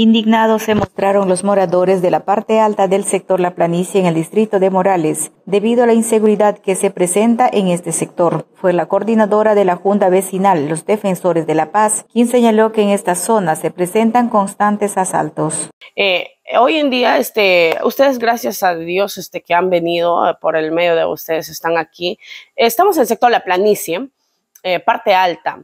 Indignados se mostraron los moradores de la parte alta del sector La Planicie en el distrito de Morales, debido a la inseguridad que se presenta en este sector. Fue la coordinadora de la Junta Vecinal, los Defensores de la Paz, quien señaló que en esta zona se presentan constantes asaltos. Eh, hoy en día, este, ustedes, gracias a Dios este, que han venido eh, por el medio de ustedes, están aquí. Estamos en el sector La Planicie, eh, parte alta.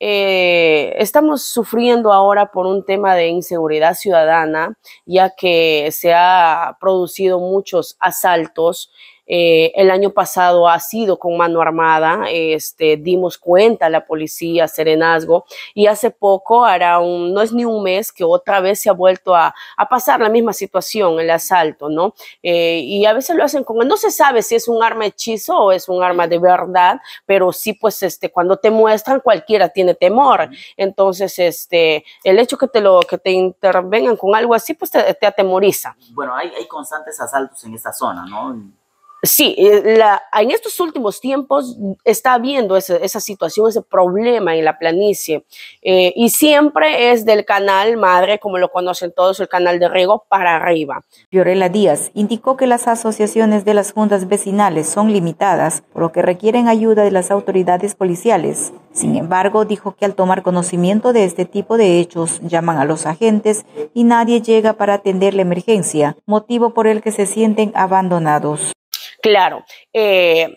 Eh, estamos sufriendo ahora por un tema de inseguridad ciudadana, ya que se ha producido muchos asaltos eh, el año pasado ha sido con mano armada, este, dimos cuenta a la policía, Serenazgo, y hace poco, hará no es ni un mes, que otra vez se ha vuelto a, pasar la misma situación, el asalto, ¿no? Eh, y a veces lo hacen con, no se sabe si es un arma hechizo o es un arma de verdad, pero sí, pues, este, cuando te muestran, cualquiera tiene temor. Entonces, este, el hecho que te lo, que te intervengan con algo así, pues te, atemoriza. Bueno, hay, hay constantes asaltos en esta zona, ¿no? Sí, eh, en estos últimos tiempos está habiendo esa, situación, ese problema en la planicie. Eh, y siempre es del canal madre, como lo conocen todos, el canal de riego para arriba. Fiorella Díaz indicó que las asociaciones de las juntas vecinales son limitadas, por lo que requieren ayuda de las autoridades policiales. Sin embargo, dijo que al tomar conocimiento de este tipo de hechos, llaman a los agentes y nadie llega para atender la emergencia, motivo por el que se sienten abandonados claro. Eh,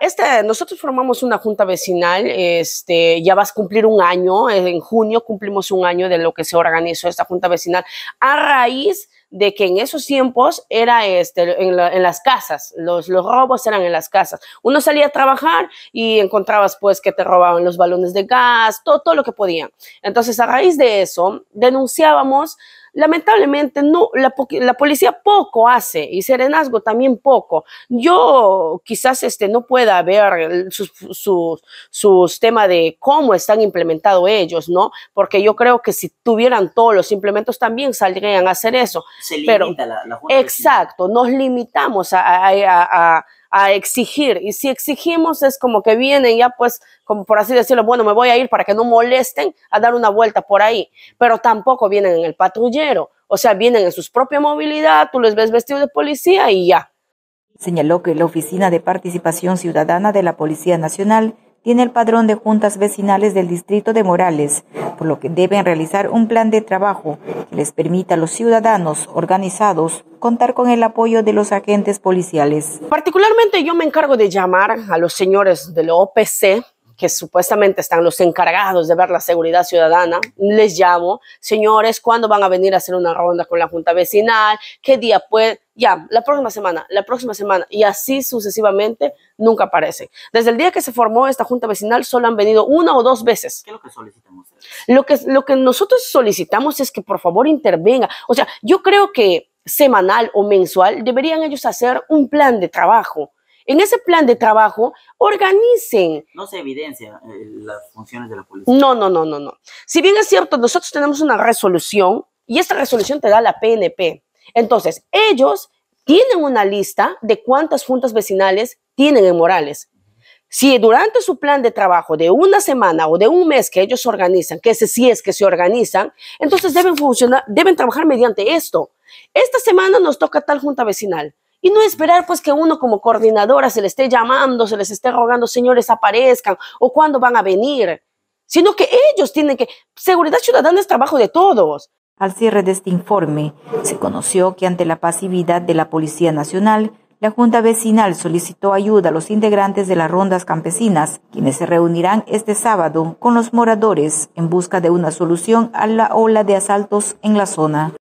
este, nosotros formamos una junta vecinal, este, ya vas a cumplir un año, en junio cumplimos un año de lo que se organizó esta junta vecinal a raíz de que en esos tiempos era este, en, las casas, los, los, robos eran en las casas. Uno salía a trabajar y encontrabas pues que te robaban los balones de gas, todo, todo lo que podían. Entonces a raíz de eso denunciábamos lamentablemente no, la, policía poco hace y Serenazgo también poco. Yo quizás este, no pueda ver sus, sus, temas de cómo están implementados ellos, ¿no? Porque yo creo que si tuvieran todos los implementos también saldrían a hacer eso. Pero, Exacto, nos limitamos a a exigir. Y si exigimos es como que vienen ya pues, como por así decirlo, bueno, me voy a ir para que no molesten a dar una vuelta por ahí. Pero tampoco vienen en el patrullero. O sea, vienen en su propia movilidad, tú les ves vestido de policía y ya. Señaló que la Oficina de Participación Ciudadana de la Policía Nacional tiene el padrón de juntas vecinales del distrito de Morales, por lo que deben realizar un plan de trabajo que les permita a los ciudadanos organizados contar con el apoyo de los agentes policiales. Particularmente yo me encargo de llamar a los señores de la OPC que supuestamente están los encargados de ver la seguridad ciudadana, les llamo, señores, ¿cuándo van a venir a hacer una ronda con la junta vecinal? ¿Qué día puede? Ya, la próxima semana, la próxima semana, y así sucesivamente, nunca aparecen. Desde el día que se formó esta junta vecinal, solo han venido una o dos veces. ¿Qué es lo que solicitamos? Lo que, lo que nosotros solicitamos es que por favor intervenga. O sea, yo creo que semanal o mensual, deberían ellos hacer un plan de trabajo. En ese plan de trabajo, organicen. No se evidencia eh, las funciones de la policía. No, no, no, no, no. Si bien es cierto, nosotros tenemos una resolución y esta resolución te da la PNP. Entonces, ellos tienen una lista de cuántas juntas vecinales tienen en Morales. Si durante su plan de trabajo de una semana o de un mes que ellos organizan, que ese sí es que se organizan, entonces deben funcionar, deben trabajar mediante esto. Esta semana nos toca tal junta vecinal. Y no esperar pues que uno como coordinadora se le esté llamando, se les esté rogando, señores, aparezcan o cuándo van a venir, sino que ellos tienen que... Seguridad ciudadana es trabajo de todos. Al cierre de este informe, se conoció que ante la pasividad de la Policía Nacional, la Junta Vecinal solicitó ayuda a los integrantes de las rondas campesinas, quienes se reunirán este sábado con los moradores en busca de una solución a la ola de asaltos en la zona.